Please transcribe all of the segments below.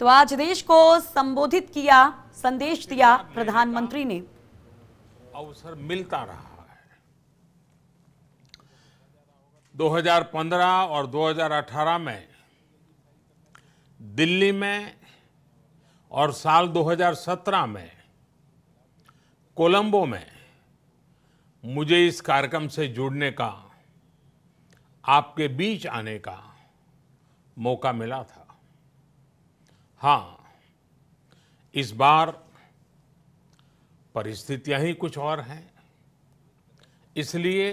तो आज देश को संबोधित किया संदेश दिया प्रधानमंत्री ने अवसर मिलता रहा है 2015 और 2018 में दिल्ली में और साल 2017 में कोलंबो में मुझे इस कार्यक्रम से जुड़ने का आपके बीच आने का मौका मिला था हाँ इस बार परिस्थितियां ही कुछ और हैं इसलिए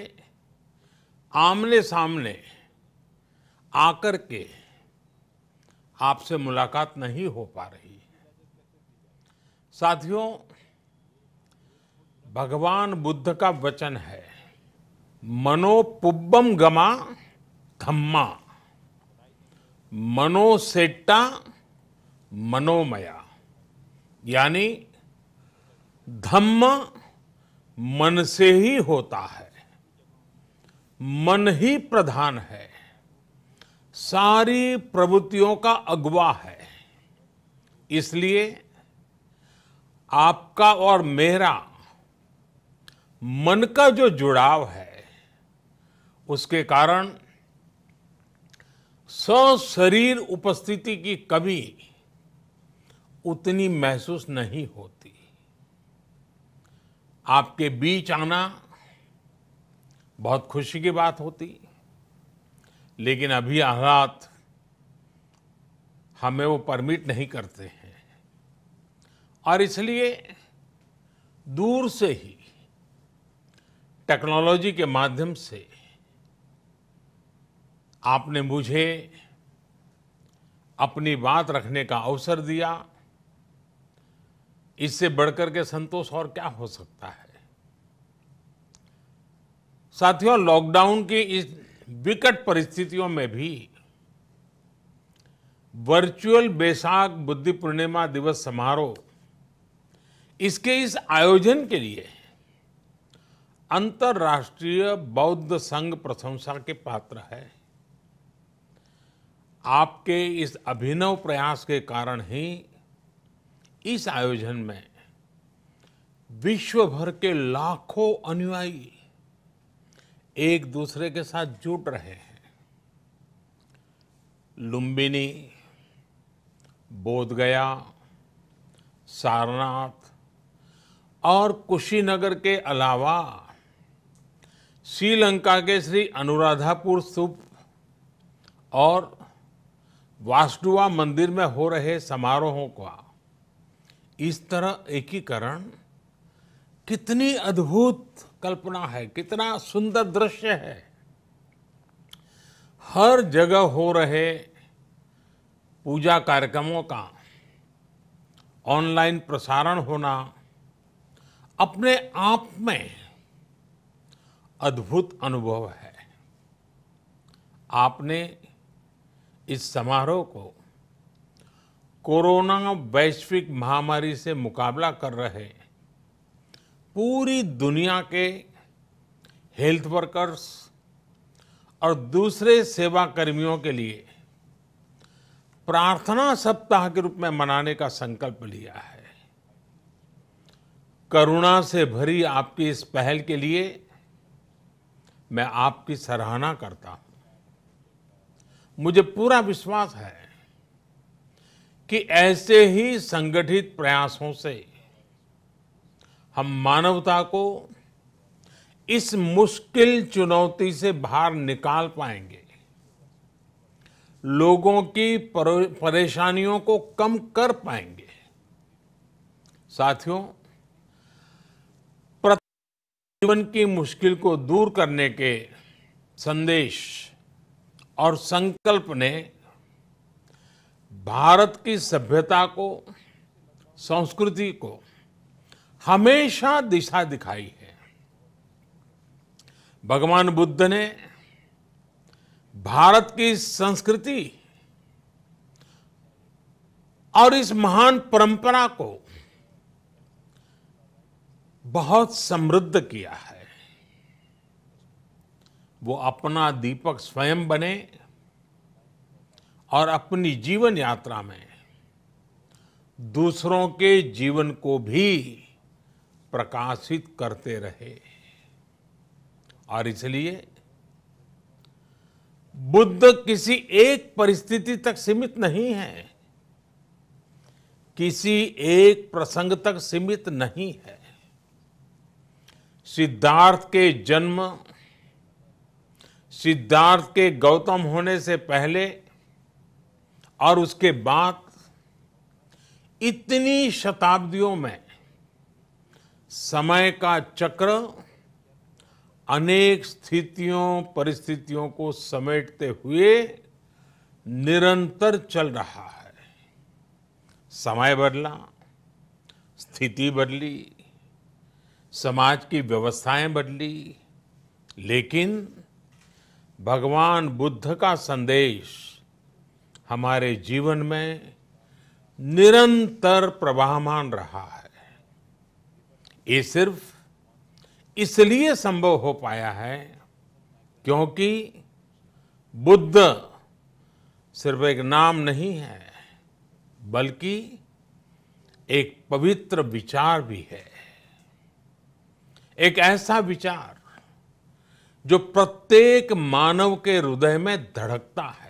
आमने सामने आकर के आपसे मुलाकात नहीं हो पा रही है साथियों भगवान बुद्ध का वचन है मनोपुब्बम गमा धम्मा मनोसेट्टा मनोमया यानी धम्म मन से ही होता है मन ही प्रधान है सारी प्रवृत्तियों का अगवा है इसलिए आपका और मेरा मन का जो जुड़ाव है उसके कारण सशरीर उपस्थिति की कमी उतनी महसूस नहीं होती आपके बीच आना बहुत खुशी की बात होती लेकिन अभी हालात हमें वो परमिट नहीं करते हैं और इसलिए दूर से ही टेक्नोलॉजी के माध्यम से आपने मुझे अपनी बात रखने का अवसर दिया इससे बढ़कर के संतोष और क्या हो सकता है साथियों लॉकडाउन की इस विकट परिस्थितियों में भी वर्चुअल बैसाख बुद्धि पूर्णिमा दिवस समारोह इसके इस आयोजन के लिए अंतर्राष्ट्रीय बौद्ध संघ प्रशंसा के पात्र है आपके इस अभिनव प्रयास के कारण ही इस आयोजन में विश्व भर के लाखों अनुयायी एक दूसरे के साथ जुट रहे हैं लुम्बिनी बोधगया सारनाथ और कुशीनगर के अलावा श्रीलंका के श्री अनुराधापुर स्तूप और वास्टुवा मंदिर में हो रहे समारोहों का इस तरह एकीकरण कितनी अद्भुत कल्पना है कितना सुंदर दृश्य है हर जगह हो रहे पूजा कार्यक्रमों का ऑनलाइन प्रसारण होना अपने आप में अद्भुत अनुभव है आपने इस समारोह को कोरोना वैश्विक महामारी से मुकाबला कर रहे पूरी दुनिया के हेल्थ वर्कर्स और दूसरे सेवा कर्मियों के लिए प्रार्थना सप्ताह के रूप में मनाने का संकल्प लिया है करुणा से भरी आपकी इस पहल के लिए मैं आपकी सराहना करता हूं मुझे पूरा विश्वास है कि ऐसे ही संगठित प्रयासों से हम मानवता को इस मुश्किल चुनौती से बाहर निकाल पाएंगे लोगों की परेशानियों को कम कर पाएंगे साथियों जीवन की मुश्किल को दूर करने के संदेश और संकल्प ने भारत की सभ्यता को संस्कृति को हमेशा दिशा दिखाई है भगवान बुद्ध ने भारत की संस्कृति और इस महान परंपरा को बहुत समृद्ध किया है वो अपना दीपक स्वयं बने और अपनी जीवन यात्रा में दूसरों के जीवन को भी प्रकाशित करते रहे और इसलिए बुद्ध किसी एक परिस्थिति तक सीमित नहीं है किसी एक प्रसंग तक सीमित नहीं है सिद्धार्थ के जन्म सिद्धार्थ के गौतम होने से पहले और उसके बाद इतनी शताब्दियों में समय का चक्र अनेक स्थितियों परिस्थितियों को समेटते हुए निरंतर चल रहा है समय बदला स्थिति बदली समाज की व्यवस्थाएं बदली लेकिन भगवान बुद्ध का संदेश हमारे जीवन में निरंतर प्रवाहमान रहा है ये सिर्फ इसलिए संभव हो पाया है क्योंकि बुद्ध सिर्फ एक नाम नहीं है बल्कि एक पवित्र विचार भी है एक ऐसा विचार जो प्रत्येक मानव के हृदय में धड़कता है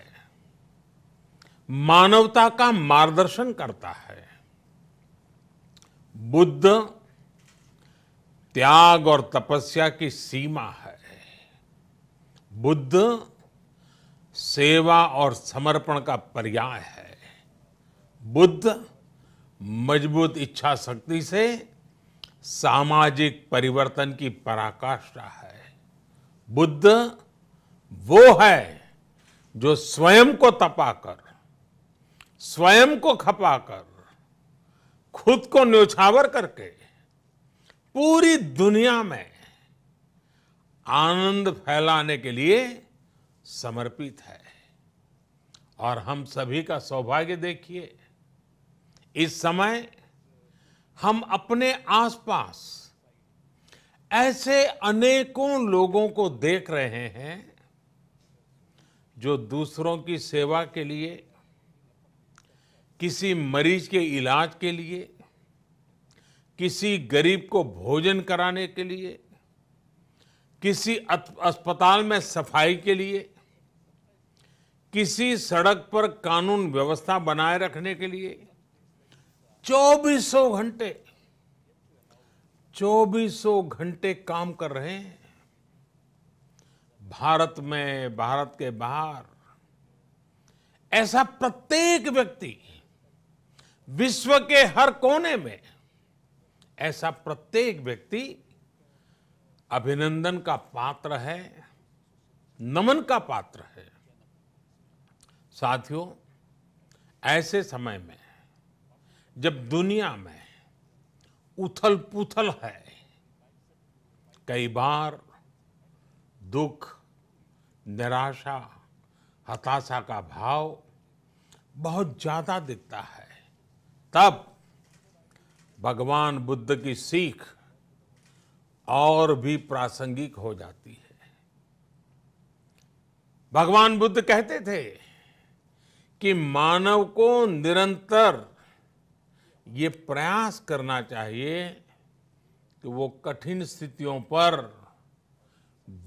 मानवता का मार्गदर्शन करता है बुद्ध त्याग और तपस्या की सीमा है बुद्ध सेवा और समर्पण का पर्याय है बुद्ध मजबूत इच्छा शक्ति से सामाजिक परिवर्तन की पराकाष्ठा है बुद्ध वो है जो स्वयं को तपाकर स्वयं को खपाकर खुद को न्योछावर करके पूरी दुनिया में आनंद फैलाने के लिए समर्पित है और हम सभी का सौभाग्य देखिए इस समय हम अपने आसपास ऐसे अनेकों लोगों को देख रहे हैं जो दूसरों की सेवा के लिए किसी मरीज के इलाज के लिए किसी गरीब को भोजन कराने के लिए किसी अस्पताल में सफाई के लिए किसी सड़क पर कानून व्यवस्था बनाए रखने के लिए चौबीसों घंटे चौबीसों घंटे काम कर रहे हैं भारत में भारत के बाहर ऐसा प्रत्येक व्यक्ति विश्व के हर कोने में ऐसा प्रत्येक व्यक्ति अभिनंदन का पात्र है नमन का पात्र है साथियों ऐसे समय में जब दुनिया में उथल पुथल है कई बार दुख निराशा हताशा का भाव बहुत ज्यादा दिखता है तब भगवान बुद्ध की सीख और भी प्रासंगिक हो जाती है भगवान बुद्ध कहते थे कि मानव को निरंतर ये प्रयास करना चाहिए कि वो कठिन स्थितियों पर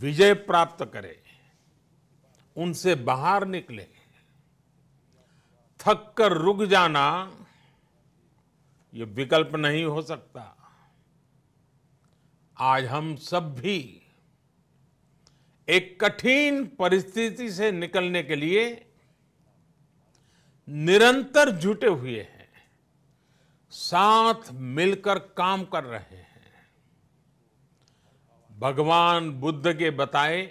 विजय प्राप्त करे उनसे बाहर निकले थक कर रुक जाना ये विकल्प नहीं हो सकता आज हम सब भी एक कठिन परिस्थिति से निकलने के लिए निरंतर जुटे हुए हैं साथ मिलकर काम कर रहे हैं भगवान बुद्ध के बताए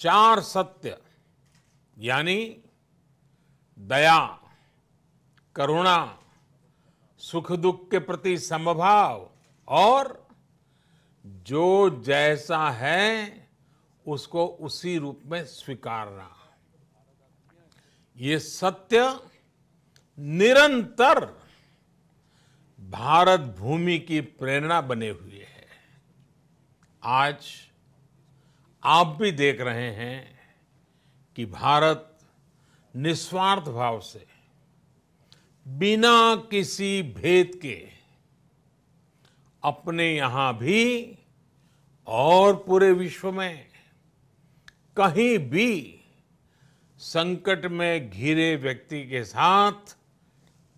चार सत्य यानी दया करुणा सुख दुख के प्रति समभाव और जो जैसा है उसको उसी रूप में स्वीकारना ये सत्य निरंतर भारत भूमि की प्रेरणा बने हुए है आज आप भी देख रहे हैं कि भारत निस्वार्थ भाव से बिना किसी भेद के अपने यहां भी और पूरे विश्व में कहीं भी संकट में घिरे व्यक्ति के साथ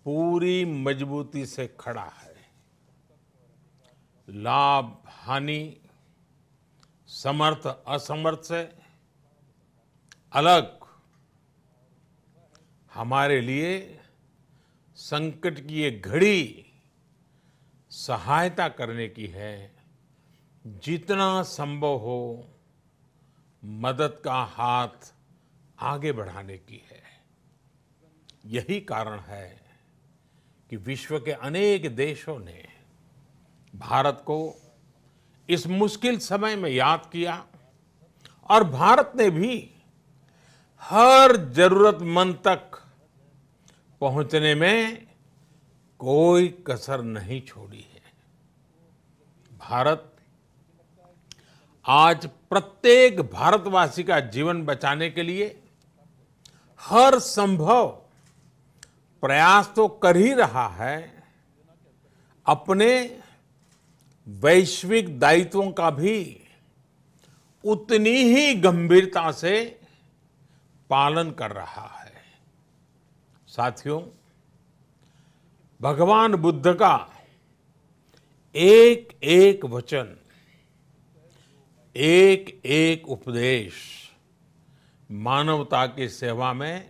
पूरी मजबूती से खड़ा है लाभ हानि समर्थ असमर्थ से अलग हमारे लिए संकट की ये घड़ी सहायता करने की है जितना संभव हो मदद का हाथ आगे बढ़ाने की है यही कारण है कि विश्व के अनेक देशों ने भारत को इस मुश्किल समय में याद किया और भारत ने भी हर जरूरतमंद तक पहुंचने में कोई कसर नहीं छोड़ी है भारत आज प्रत्येक भारतवासी का जीवन बचाने के लिए हर संभव प्रयास तो कर ही रहा है अपने वैश्विक दायित्वों का भी उतनी ही गंभीरता से पालन कर रहा है साथियों भगवान बुद्ध का एक एक वचन एक एक उपदेश मानवता की सेवा में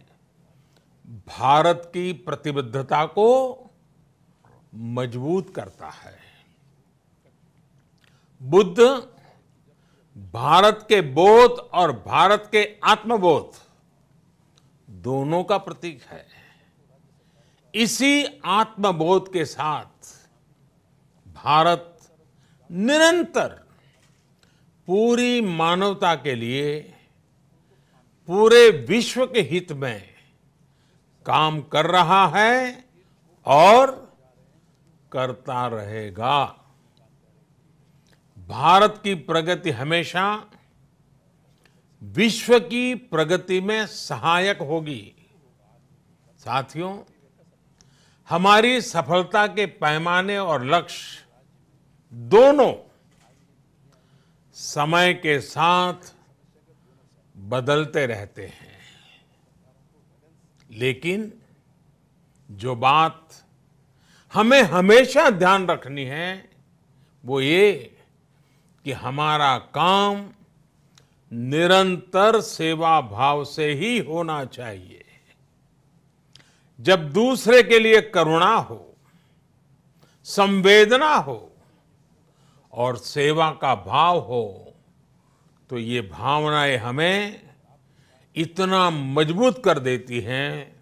भारत की प्रतिबद्धता को मजबूत करता है बुद्ध भारत के बोध और भारत के आत्मबोध दोनों का प्रतीक है इसी आत्मबोध के साथ भारत निरंतर पूरी मानवता के लिए पूरे विश्व के हित में काम कर रहा है और करता रहेगा भारत की प्रगति हमेशा विश्व की प्रगति में सहायक होगी साथियों हमारी सफलता के पैमाने और लक्ष्य दोनों समय के साथ बदलते रहते हैं लेकिन जो बात हमें हमेशा ध्यान रखनी है वो ये कि हमारा काम निरंतर सेवा भाव से ही होना चाहिए जब दूसरे के लिए करुणा हो संवेदना हो और सेवा का भाव हो तो ये भावनाएं हमें इतना मजबूत कर देती हैं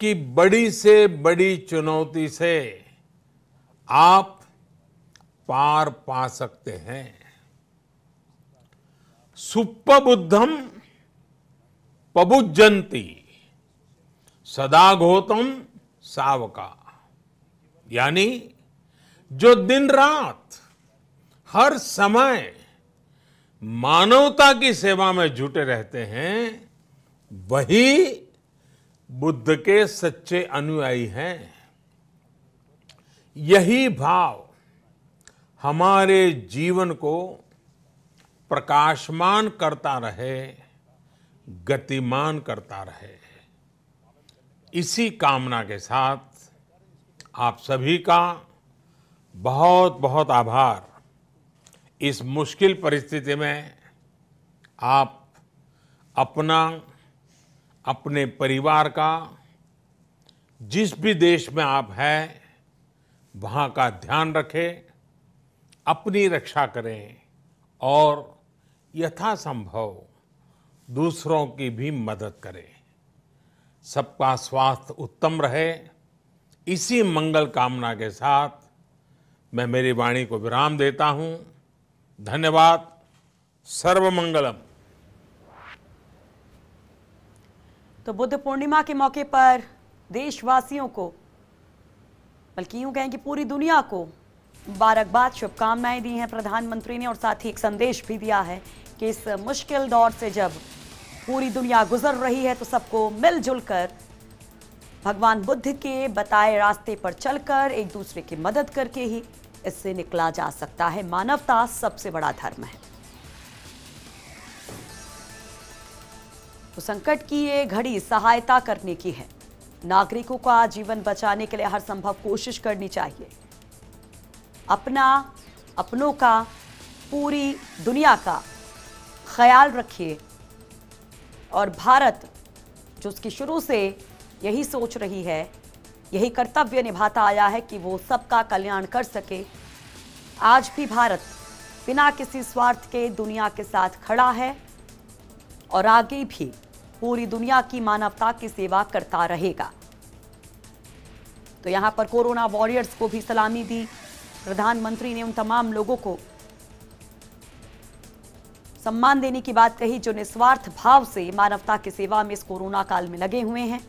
कि बड़ी से बड़ी चुनौती से आप पार पा सकते हैं सुप्पबुद्धम पबुजंती सदा गौतम सावका यानी जो दिन रात हर समय मानवता की सेवा में जुटे रहते हैं वही बुद्ध के सच्चे अनुयायी हैं यही भाव हमारे जीवन को प्रकाशमान करता रहे गतिमान करता रहे इसी कामना के साथ आप सभी का बहुत बहुत आभार इस मुश्किल परिस्थिति में आप अपना अपने परिवार का जिस भी देश में आप हैं वहाँ का ध्यान रखें अपनी रक्षा करें और यथासंभव दूसरों की भी मदद करें सबका स्वास्थ्य उत्तम रहे इसी मंगल कामना के साथ मैं मेरी वाणी को विराम देता हूं धन्यवाद सर्वमंगलम तो बुद्ध पूर्णिमा के मौके पर देशवासियों को बल्कि यूं कहें कि पूरी दुनिया को मुबारकबाद शुभकामनाएं दी हैं प्रधानमंत्री ने और साथ ही एक संदेश भी दिया है कि इस मुश्किल दौर से जब पूरी दुनिया गुजर रही है तो सबको मिलजुल कर भगवान बुद्ध के बताए रास्ते पर चलकर एक दूसरे की मदद करके ही इससे निकला जा सकता है मानवता सबसे बड़ा धर्म है तो संकट की ये घड़ी सहायता करने की है नागरिकों का जीवन बचाने के लिए हर संभव कोशिश करनी चाहिए अपना अपनों का पूरी दुनिया का ख्याल रखिए और भारत जो उसकी शुरू से यही सोच रही है यही कर्तव्य निभाता आया है कि वो सबका कल्याण कर सके आज भी भारत बिना किसी स्वार्थ के दुनिया के साथ खड़ा है और आगे भी पूरी दुनिया की मानवता की सेवा करता रहेगा तो यहां पर कोरोना वॉरियर्स को भी सलामी दी प्रधानमंत्री ने उन तमाम लोगों को सम्मान देने की बात कही जो निस्वार्थ भाव से मानवता की सेवा में इस कोरोना काल में लगे हुए हैं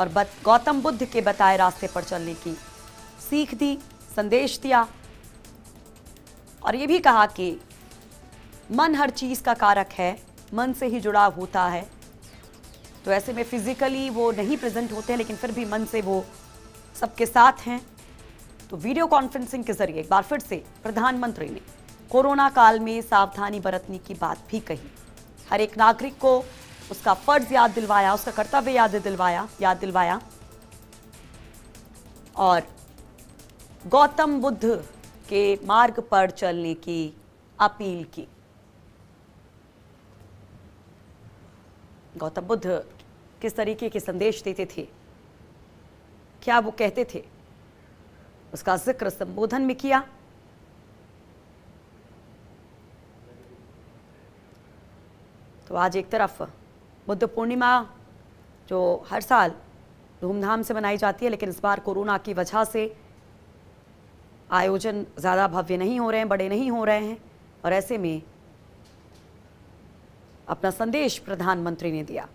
और गौतम बुद्ध के बताए रास्ते पर चलने की सीख दी संदेश दिया और ये भी कहा कि मन हर चीज़ का कारक है मन से ही जुड़ाव होता है तो ऐसे में फिजिकली वो नहीं प्रेजेंट होते हैं लेकिन फिर भी मन से वो सबके साथ हैं तो वीडियो कॉन्फ्रेंसिंग के जरिए एक बार फिर से प्रधानमंत्री ने कोरोना काल में सावधानी बरतने की बात भी कही हर एक नागरिक को उसका फर्ज याद दिलवाया उसका कर्तव्य याद दिलवाया याद दिलवाया और गौतम बुद्ध के मार्ग पर चलने की अपील की गौतम बुद्ध किस तरीके के संदेश देते थे क्या वो कहते थे उसका जिक्र संबोधन में किया तो आज एक तरफ बुद्ध पूर्णिमा जो हर साल धूमधाम से मनाई जाती है लेकिन इस बार कोरोना की वजह से आयोजन ज़्यादा भव्य नहीं हो रहे हैं बड़े नहीं हो रहे हैं और ऐसे में अपना संदेश प्रधानमंत्री ने दिया